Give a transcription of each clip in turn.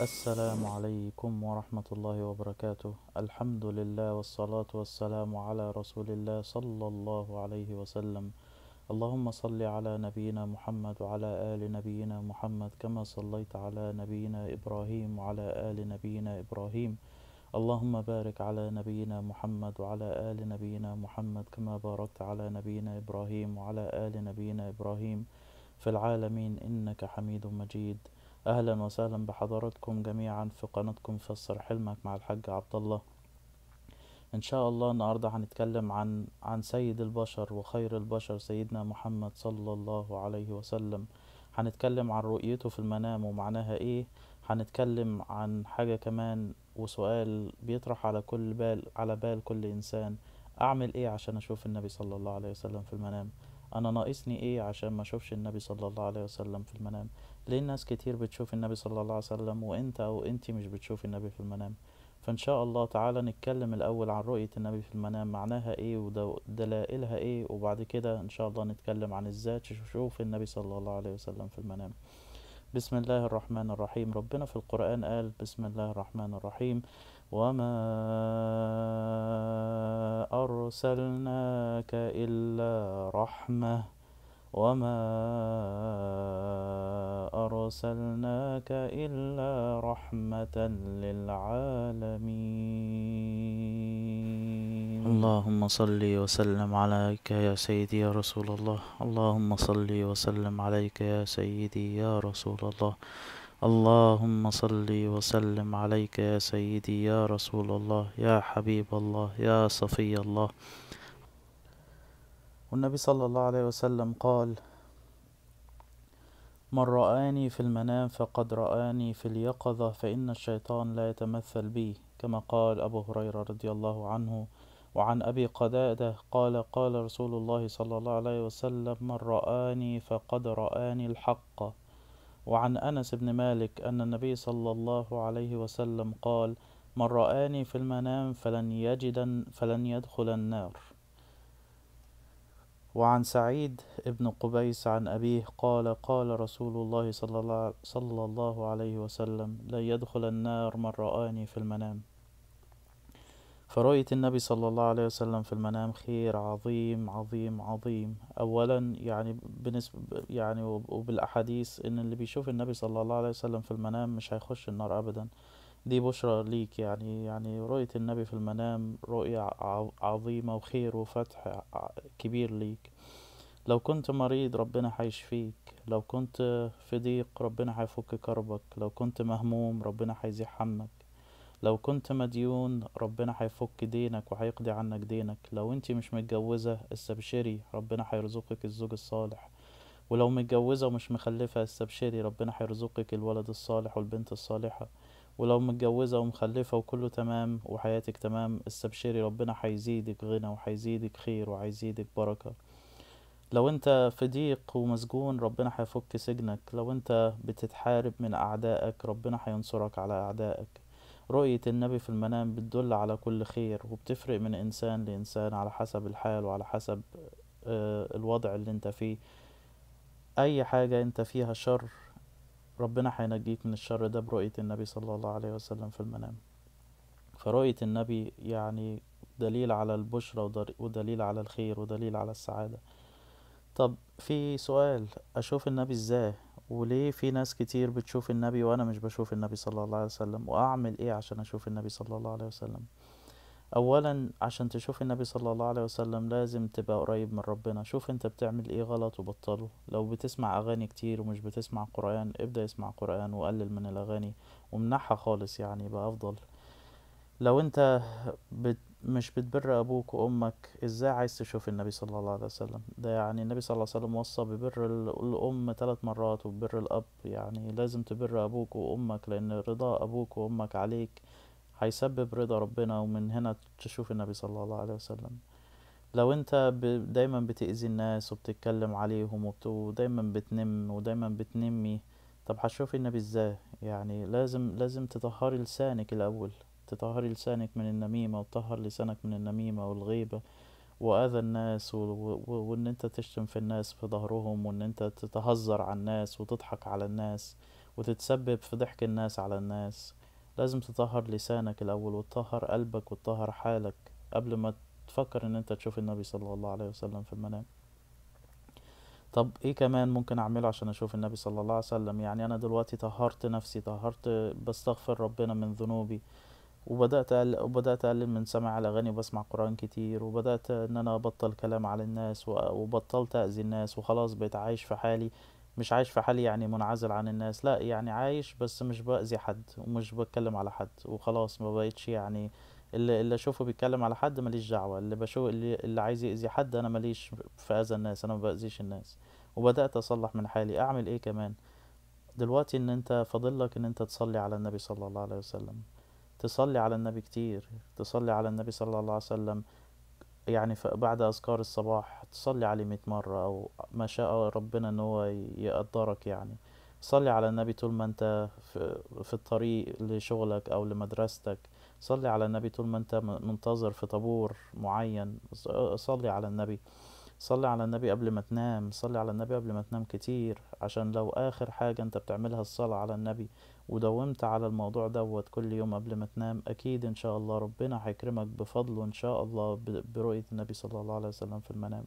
السلام عليكم ورحمة الله وبركاته الحمد لله والصلاة والسلام على رسول الله صلى الله عليه وسلم اللهم صل على نبينا محمد وعلى آل نبينا محمد كما صليت على نبينا إبراهيم وعلى آل نبينا إبراهيم اللهم بارك على نبينا محمد وعلى آل نبينا محمد كما باركت على نبينا إبراهيم وعلى آل نبينا إبراهيم في العالمين إنك حميد مجيد اهلا وسهلا بحضراتكم جميعا في قناتكم فسر حلمك مع الحاج عبد الله ان شاء الله النهارده هنتكلم عن عن سيد البشر وخير البشر سيدنا محمد صلى الله عليه وسلم هنتكلم عن رؤيته في المنام ومعناها ايه هنتكلم عن حاجه كمان وسؤال بيطرح على كل بال على بال كل انسان اعمل ايه عشان اشوف النبي صلى الله عليه وسلم في المنام انا ناقصني ايه عشان ما اشوفش النبي صلى الله عليه وسلم في المنام ليه الناس كتير بتشوف النبي صلى الله عليه وسلم وانت او انت مش بتشوف النبي في المنام فان شاء الله تعالى نتكلم الاول عن رؤية النبي في المنام معناها ايه ودلائلها ايه وبعد كده ان شاء الله نتكلم عن ازاي تشوف النبي صلى الله عليه وسلم في المنام بسم الله الرحمن الرحيم ربنا في القرآن قال بسم الله الرحمن الرحيم وما أرسلناك إلا رحمة وما أرسلناك إلا رحمة للعالمين اللهم صل وسلم عليك يا سيدي يا رسول الله اللهم صل وسلم عليك يا سيدي يا رسول الله اللهم صل وسلم عليك يا سيدي يا رسول الله يا حبيب الله يا صفي الله والنبي صلى الله عليه وسلم قال من رآني في المنام فقد رآني في اليقظة فإن الشيطان لا يتمثل بي كما قال أبو هريرة رضي الله عنه وعن أبي قدادة قال قال رسول الله صلى الله عليه وسلم من رآني فقد رآني الحق وعن أنس بن مالك أن النبي صلى الله عليه وسلم قال من رآني في المنام فلن, يجدن فلن يدخل النار وعن سعيد بن قبيس عن أبيه قال قال رسول الله صلى الله عليه وسلم لا يدخل النار من رآني في المنام فرؤية النبي صلى الله عليه وسلم في المنام خير عظيم عظيم عظيم أولا يعني بنسبة يعني وبالأحاديث إن اللي بيشوف النبي صلى الله عليه وسلم في المنام مش هيخش النار أبدا دي بشرى ليك يعني يعني رؤية النبي في المنام رؤية عظيمة وخير وفتح كبير ليك لو كنت مريض ربنا هيشفيك لو كنت في ضيق ربنا هيفك كربك لو كنت مهموم ربنا هيزيح همك لو كنت مديون ربنا هيفك دينك وهيقضي عنك دينك لو انت مش متجوزة استبشري ربنا هيرزقك الزوج الصالح ولو متجوزة ومش مخلفة استبشري ربنا هيرزقك الولد الصالح والبنت الصالحة ولو متجوزة ومخلفة وكله تمام وحياتك تمام استبشري ربنا هيزيدك غنى وهيزيدك خير وهيزيدك بركة لو انت في ضيق ومسجون ربنا هيفك سجنك لو انت بتتحارب من أعدائك ربنا هينصرك على أعدائك رؤية النبي في المنام بتدل على كل خير وبتفرق من إنسان لإنسان على حسب الحال وعلى حسب آه، الوضع اللي انت فيه أي حاجة انت فيها شر ربنا هينجيك من الشر ده برؤية النبي صلى الله عليه وسلم في المنام فرؤية النبي يعني دليل على البشرى ودليل على الخير ودليل على السعادة طب في سؤال أشوف النبي إزاي وليه في ناس كتير بتشوف النبي وأنا مش بشوف النبي صلى الله عليه وسلم وأعمل إيه عشان أشوف النبي صلى الله عليه وسلم اولا عشان تشوف النبي صلى الله عليه وسلم لازم تبقى قريب من ربنا شوف انت بتعمل ايه غلط وبطله لو بتسمع اغاني كتير ومش بتسمع قرآن ابدأ اسمع قرآن وقلل من الاغاني ومنحها خالص يعني يبقى افضل لو انت بت مش بتبر ابوك وامك ازاي عايز تشوف النبي صلى الله عليه وسلم ده يعني النبي صلى الله عليه وسلم وصى ببر الام ثلاث مرات وببر الاب يعني لازم تبر ابوك وامك لان رضا ابوك وامك عليك هيسبب رضا ربنا ومن هنا تشوف النبي صلى الله عليه وسلم لو انت ب... دايما بتأذي الناس وبتتكلم عليهم وبت... ودايما بتنم ودايما بتنمي طب هتشوفي النبي ازاي يعني لازم لازم تطهري لسانك الاول تطهري لسانك من النميمة وتطهر لسانك من النميمة والغيبة وأذى الناس و... و... وإن أنت تشتم في الناس في ظهرهم وإن أنت تتهزر على الناس وتضحك على الناس وتتسبب في ضحك الناس على الناس لازم تطهر لسانك الأول وتطهر قلبك وتطهر حالك قبل ما تفكر إن أنت تشوف النبي صلى الله عليه وسلم في المنام طب ايه كمان ممكن اعمله عشان اشوف النبي صلى الله عليه وسلم يعني انا دلوقتي طهرت نفسي طهرت بستغفر ربنا من ذنوبي وبدات أقل وبدات اقلل من سماع الاغاني وبسمع قران كتير وبدات ان انا ابطل كلام على الناس وبطلت اذي الناس وخلاص بقيت عايش في حالي مش عايش في حالي يعني منعزل عن الناس لا يعني عايش بس مش بأذي حد ومش بتكلم على حد وخلاص ما بقتش يعني اللي, اللي اشوفه بيتكلم على حد ماليش دعوه اللي بشوف اللي, اللي عايز يأذي حد انا ماليش في اذى الناس انا ما بأذيش الناس وبدأت اصلح من حالي اعمل ايه كمان دلوقتي ان انت فاضلك ان انت تصلي على النبي صلى الله عليه وسلم تصلي على النبي كتير تصلي على النبي صلى الله عليه وسلم يعني بعد أذكار الصباح تصلي عليه مئة مرة أو ما شاء ربنا إن هو يقدرك يعني صلي على النبي طول ما أنت في الطريق لشغلك أو لمدرستك صلي على النبي طول ما أنت منتظر في طابور معين صلي على النبي صلي على النبي قبل ما تنام صلي على النبي قبل ما تنام كتير عشان لو آخر حاجة انت بتعملها الصلاة على النبي ودومت على الموضوع دوت كل يوم قبل ما تنام أكيد إن شاء الله ربنا هيكرمك بفضله إن شاء الله برؤية النبي صلى الله عليه وسلم في المنام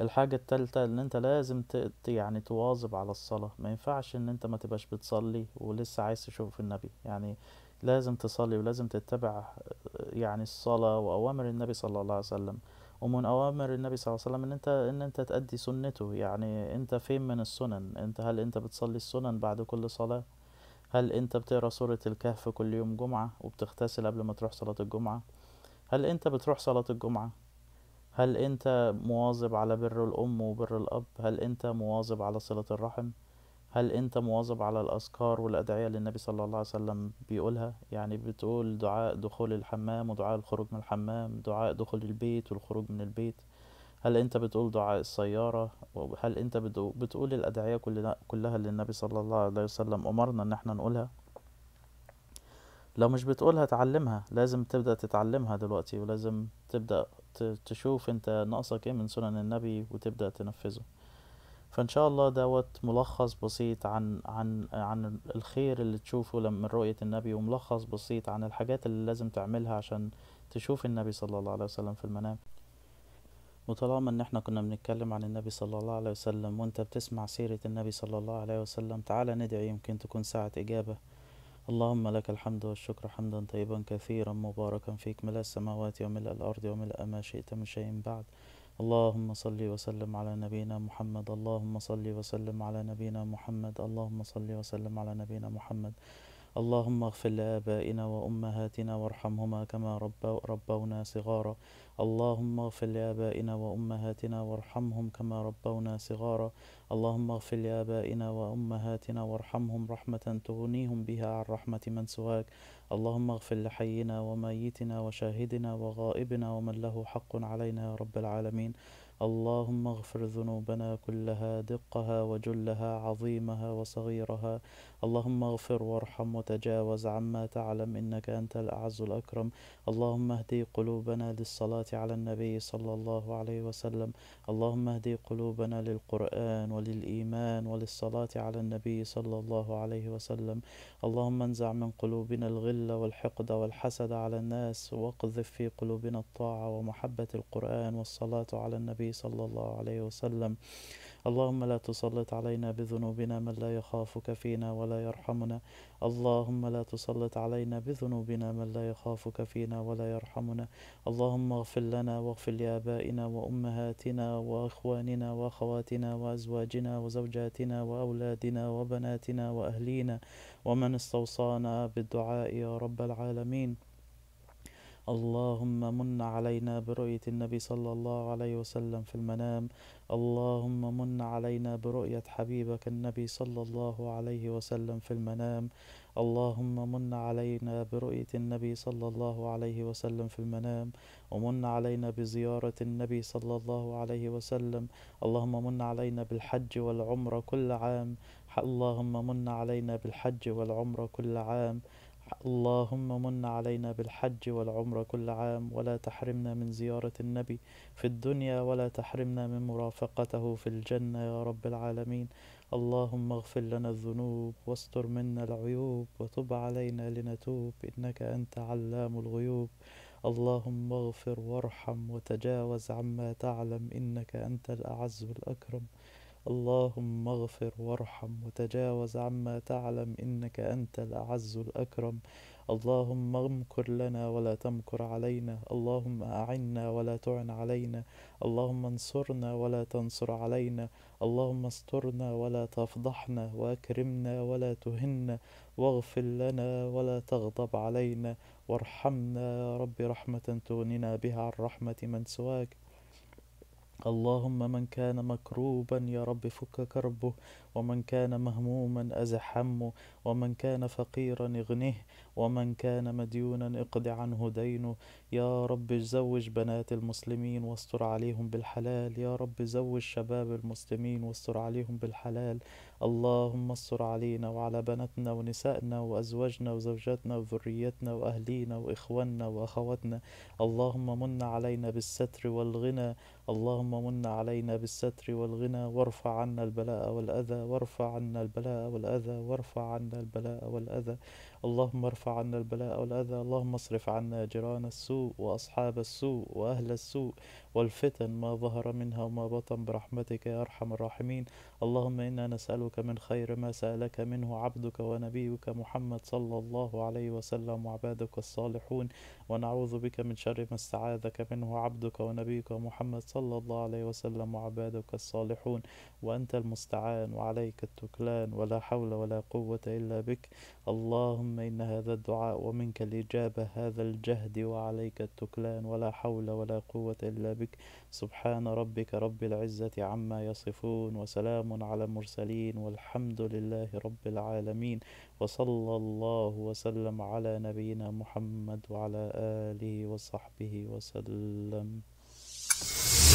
الحاجة التالتة ان انت لازم يعني تواظب على الصلاة ما ينفعش ان انت ما تبقاش بتصلي ولسه عايز تشوف النبي يعني لازم تصلي ولازم تتبع يعني الصلاة وأوامر النبي صلى الله عليه وسلم ومن أوامر النبي صلى الله عليه وسلم إن أنت إن أنت تأدي سنته يعني أنت فين من السنن أنت هل أنت بتصلي السنن بعد كل صلاة هل أنت بتقرأ سورة الكهف كل يوم جمعة وبتغتسل قبل ما تروح صلاة الجمعة هل أنت بتروح صلاة الجمعة هل أنت مواظب على بر الأم وبر الأب هل أنت مواظب على صلة الرحم هل انت مواظب على الاذكار والادعيه اللي النبي صلى الله عليه وسلم بيقولها يعني بتقول دعاء دخول الحمام ودعاء الخروج من الحمام دعاء دخول البيت والخروج من البيت هل انت بتقول دعاء السياره هل انت بتقول الادعيه كلها اللي النبي صلى الله عليه وسلم امرنا ان احنا نقولها لو مش بتقولها تعلمها لازم تبدأ تتعلمها دلوقتي ولازم تبدأ تشوف انت ناقصك ايه من سنن النبي وتبدأ تنفذه فان شاء الله دوت ملخص بسيط عن عن عن الخير اللي تشوفه لما من رؤيه النبي وملخص بسيط عن الحاجات اللي لازم تعملها عشان تشوف النبي صلى الله عليه وسلم في المنام وطالما ان احنا كنا بنتكلم عن النبي صلى الله عليه وسلم وانت بتسمع سيرة النبي صلى الله عليه وسلم تعالى ندعي يمكن تكون ساعة اجابة اللهم لك الحمد والشكر حمدا طيبا كثيرا مباركا فيك ملء السماوات وملء الارض وملء ما شئت من شيء بعد اللهم صل وسلم على نبينا محمد اللهم صل وسلم على نبينا محمد اللهم صل وسلم على نبينا محمد اللهم اغفر لآبائنا وأمهاتنا وارحمهما كما ربونا صغارا اللهم اغفر لآبائنا وأمهاتنا وارحمهم كما ربونا صغارا اللهم اغفر لآبائنا وأمهاتنا وارحمهم رحمة تغنيهم بها عن رحمة من سواك اللهم اغفر لحينا وميتنا وشاهدنا وغائبنا ومن له حق علينا يا رب العالمين اللهم اغفر ذنوبنا كلها دقها وجلها عظيمها وصغيرها اللهم اغفر وارحم وتجاوز عما تعلم إنك أنت الأعز الأكرم اللهم اهدي قلوبنا للصلاة على النبي صلى الله عليه وسلم اللهم اهدي قلوبنا للقرآن وللإيمان وللصلاة على النبي صلى الله عليه وسلم اللهم انزع من قلوبنا الغل والحقد والحسد على الناس واقذف في قلوبنا الطاعة ومحبة القرآن والصلاة على النبي صلى الله عليه وسلم اللهم لا تسلط علينا بذنوبنا من لا يخافك فينا ولا يرحمنا اللهم لا تسلط علينا بذنوبنا من لا يخافك فينا ولا يرحمنا اللهم اغفر لنا واغفر لآبائنا وأمهاتنا وإخواننا وأخواتنا وأزواجنا وزوجاتنا وأولادنا وبناتنا وأهلينا ومن استوصانا بالدعاء يا رب العالمين اللهم من علينا برؤية النبي صلى الله عليه وسلم في المنام اللهم من علينا برؤية حبيبك النبي صلى الله عليه وسلم في المنام اللهم من علينا برؤية النبي صلى الله عليه وسلم في المنام ومن علينا بزيارة النبي صلى الله عليه وسلم اللهم من علينا بالحج والعمرة كل عام اللهم من علينا بالحج والعمرة كل عام اللهم من علينا بالحج والعمرة كل عام ولا تحرمنا من زيارة النبي في الدنيا ولا تحرمنا من مرافقته في الجنة يا رب العالمين اللهم اغفر لنا الذنوب واستر منا العيوب وتب علينا لنتوب إنك أنت علام الغيوب اللهم اغفر وارحم وتجاوز عما تعلم إنك أنت الأعز الأكرم اللهم اغفر وارحم وتجاوز عما تعلم انك انت الاعز الاكرم اللهم امكر لنا ولا تمكر علينا اللهم اعنا ولا تعن علينا اللهم انصرنا ولا تنصر علينا اللهم استرنا ولا تفضحنا واكرمنا ولا تهنا واغفر لنا ولا تغضب علينا وارحمنا يا رب رحمه تغننا بها عن رحمه من سواك اللهم من كان مكروبا يا رب فك كربه ومن كان مهموما أزح همه ومن كان فقيرا اغنه ومن كان مديونا اقض عنه دينه يا رب زوج بنات المسلمين واستر عليهم بالحلال يا رب زوج شباب المسلمين واستر عليهم بالحلال اللهم استر علينا وعلى بناتنا ونسائنا وأزواجنا وزوجاتنا وذريتنا وأهلينا وإخواننا وأخواتنا اللهم من علينا بالستر والغنى اللهم من علينا بالستر والغنى وارفع عنا البلاء والأذى وارفع عنا البلاء والأذى وارفع عنا البلاء والأذى اللهم ارفع عنا البلاء والأذى اللهم اصرف عنا جيران السوء وأصحاب السوء وأهل السوء والفتن ما ظهر منها وما بطن برحمتك يا أرحم الراحمين اللهم إنا نسألك من خير ما سألك منه عبدك ونبيك محمد صلى الله عليه وسلم وعبادك الصالحون ونعوذ بك من شر ما استعاذك منه عبدك ونبيك محمد صلى الله عليه وسلم وعبادك الصالحون وأنت المستعان وعليك التكلان ولا حول ولا قوة إلا بك اللهم إن هذا الدعاء ومنك الإجابة هذا الجهد وعليك التكلان ولا حول ولا قوة إلا بك بحمدك سبحان ربك رب العزة عما يصفون وسلام على المرسلين والحمد لله رب العالمين وصلى الله وسلم على نبينا محمد وعلى آله وصحبه وسلم